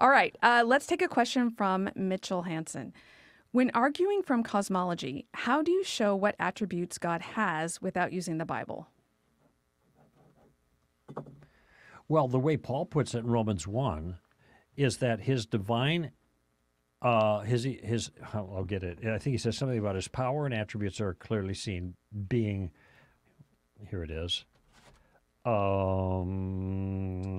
All right, uh, let's take a question from Mitchell Hanson. When arguing from cosmology, how do you show what attributes God has without using the Bible? Well, the way Paul puts it in Romans 1 is that his divine, uh, his, his, I'll get it. I think he says something about his power and attributes are clearly seen being, here it is. Um,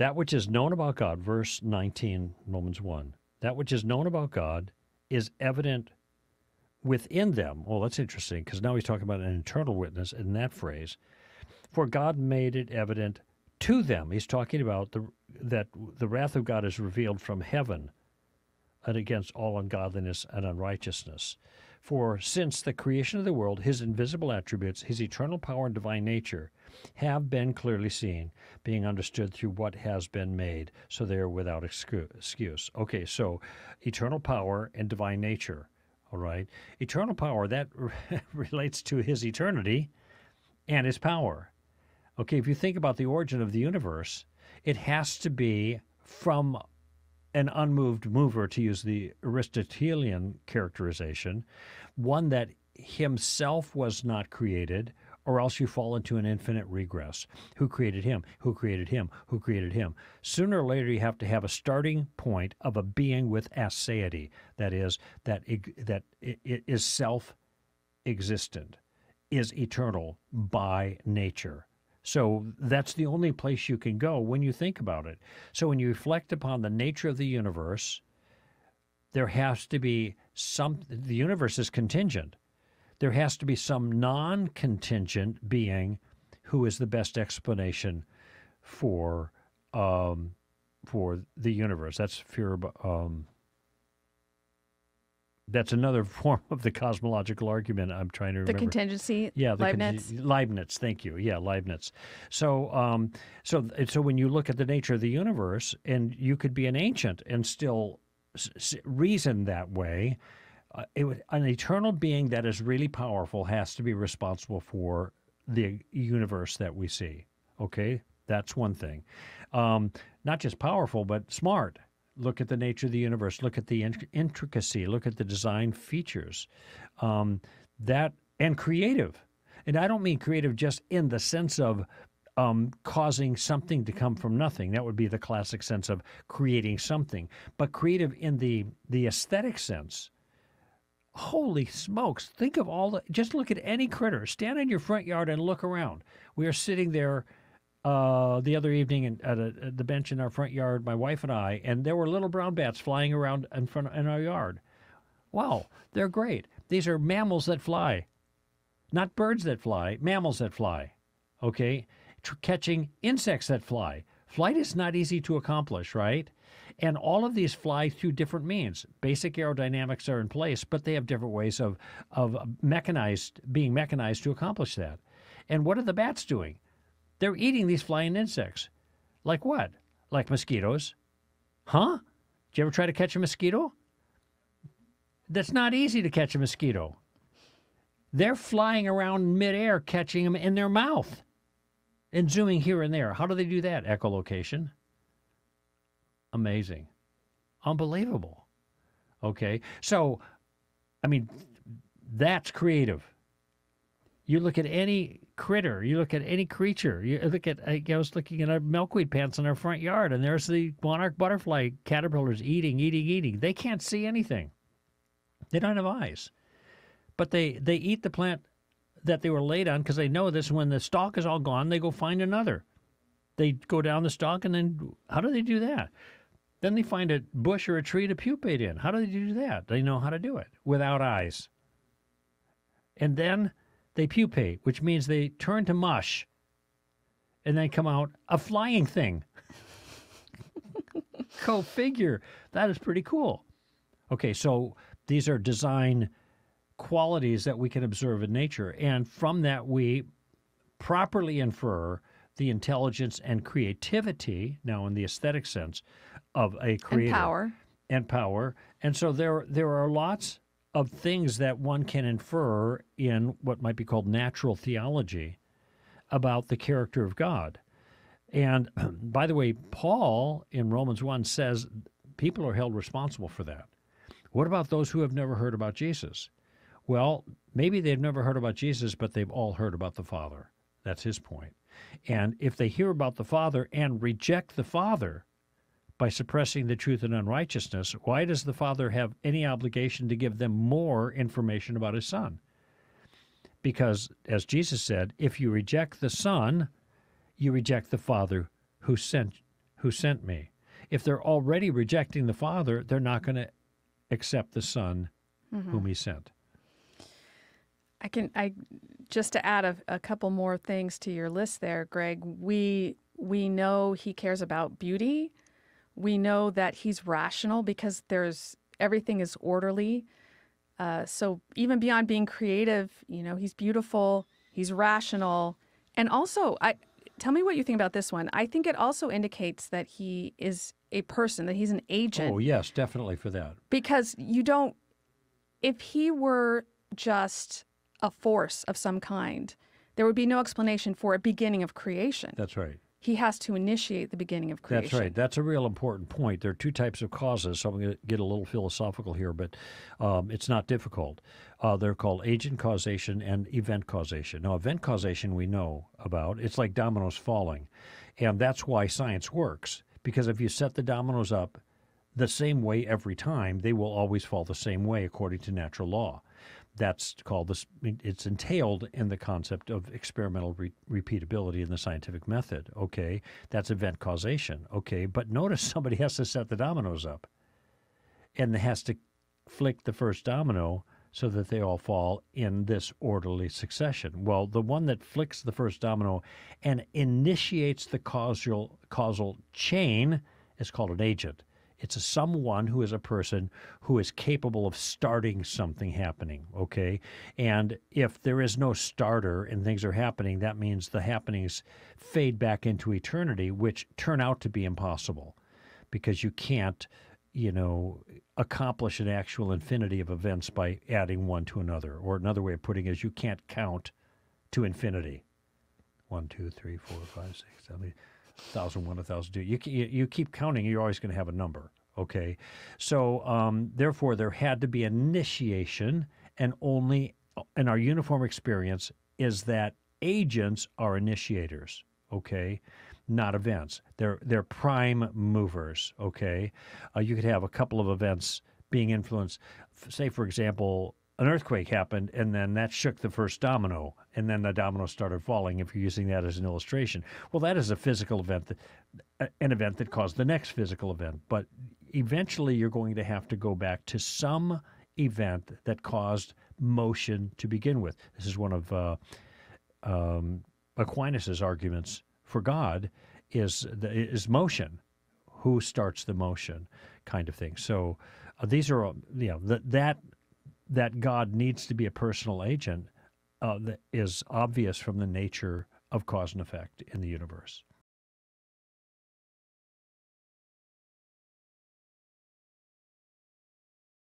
that which is known about God, verse 19, Romans 1, that which is known about God is evident within them. Well, oh, that's interesting because now he's talking about an internal witness in that phrase. For God made it evident to them. He's talking about the, that the wrath of God is revealed from heaven and against all ungodliness and unrighteousness. For since the creation of the world, his invisible attributes, his eternal power and divine nature, have been clearly seen, being understood through what has been made, so they are without excuse. Okay, so eternal power and divine nature. All right. Eternal power, that relates to his eternity and his power. Okay, if you think about the origin of the universe, it has to be from an unmoved mover, to use the Aristotelian characterization, one that himself was not created, or else you fall into an infinite regress. Who created him? Who created him? Who created him? Sooner or later, you have to have a starting point of a being with aseity, that is, that, that is self existent, is eternal by nature. So that's the only place you can go when you think about it. So when you reflect upon the nature of the universe, there has to be some, the universe is contingent. There has to be some non contingent being who is the best explanation for um, for the universe. That's fear. Um, that's another form of the cosmological argument I'm trying to remember. The contingency, yeah, the Leibniz. Con- Leibniz, thank you, yeah, Leibniz. So, um, so, so when you look at the nature of the universe, and you could be an ancient and still s- reason that way. Uh, it, an eternal being that is really powerful has to be responsible for the universe that we see. Okay, that's one thing. Um, not just powerful, but smart look at the nature of the universe, look at the intricacy, look at the design features, um, that and creative. And I don't mean creative just in the sense of um, causing something to come from nothing. That would be the classic sense of creating something, but creative in the the aesthetic sense. Holy smokes! Think of all the. Just look at any critter. Stand in your front yard and look around. We are sitting there uh, the other evening in, at, a, at the bench in our front yard, my wife and I, and there were little brown bats flying around in front of, in our yard. Wow, they're great. These are mammals that fly, not birds that fly. Mammals that fly. Okay, T- catching insects that fly. Flight is not easy to accomplish, right? And all of these fly through different means. Basic aerodynamics are in place, but they have different ways of of mechanized being mechanized to accomplish that. And what are the bats doing? They're eating these flying insects. Like what? Like mosquitoes. Huh? Did you ever try to catch a mosquito? That's not easy to catch a mosquito. They're flying around midair, catching them in their mouth and zooming here and there. How do they do that? Echolocation. Amazing. Unbelievable. Okay. So, I mean, that's creative. You look at any critter, you look at any creature. You look at I, was looking at our milkweed pants in our front yard, and there's the monarch butterfly caterpillars eating, eating, eating. They can't see anything. They don't have eyes, but they they eat the plant that they were laid on because they know this. When the stalk is all gone, they go find another. They go down the stalk, and then how do they do that? Then they find a bush or a tree to pupate in. How do they do that? They know how to do it without eyes. And then they pupate, which means they turn to mush and then come out a flying thing. Go figure. That is pretty cool. Okay, so these are design qualities that we can observe in nature. And from that, we properly infer the intelligence and creativity, now in the aesthetic sense, of a creator. And power. And power. And so there, there are lots of things that one can infer in what might be called natural theology about the character of God. And by the way, Paul in Romans 1 says people are held responsible for that. What about those who have never heard about Jesus? Well, maybe they've never heard about Jesus, but they've all heard about the Father. That's his point. And if they hear about the Father and reject the Father, by suppressing the truth in unrighteousness, why does the father have any obligation to give them more information about his son? Because, as Jesus said, if you reject the son, you reject the father who sent who sent me. If they're already rejecting the father, they're not going to accept the son mm-hmm. whom he sent. I can I just to add a, a, couple more things to your list there, Greg. We we know he cares about beauty we know that he's rational because there's everything is orderly. Uh, so even beyond being creative, you know, he's beautiful, he's rational, and also I tell me what you think about this one. I think it also indicates that he is a person, that he's an agent. Oh, yes, definitely for that. Because you don't if he were just a force of some kind, there would be no explanation for a beginning of creation. That's right he has to initiate the beginning of creation. That's right. That's a real important point. There are two types of causes. So I'm going to get a little philosophical here, but um, it's not difficult. Uh, they're called agent causation and event causation. Now, event causation we know about. It's like dominoes falling, and that's why science works. Because if you set the dominoes up the same way every time, they will always fall the same way according to natural law. That's called this, it's entailed in the concept of experimental re- repeatability in the scientific method. Okay, that's event causation. Okay, but notice somebody has to set the dominoes up and has to flick the first domino so that they all fall in this orderly succession. Well, the one that flicks the first domino and initiates the causal causal chain is called an agent. It's someone who is a person who is capable of starting something happening, okay? And if there is no starter and things are happening, that means the happenings fade back into eternity, which turn out to be impossible because you can't you know, accomplish an actual infinity of events by adding one to another. Or another way of putting it is you can't count to infinity. One, two, three, four, five, six, seven. Eight thousand one, a thousand two. You, you you keep counting, you're always going to have a number. Okay, so um, therefore there had to be initiation, and only in our uniform experience is that agents are initiators. Okay, not events. They're they're prime movers. Okay, uh, you could have a couple of events being influenced. Say for example, an earthquake happened, and then that shook the first domino, and then the domino started falling. If you're using that as an illustration, well, that is a physical event, that, uh, an event that caused the next physical event. But eventually, you're going to have to go back to some event that caused motion to begin with. This is one of uh, um, Aquinas's arguments for God is the, is motion. Who starts the motion, kind of thing. So uh, these are you know that that God needs to be a personal agent uh, is obvious from the nature of cause and effect in the universe.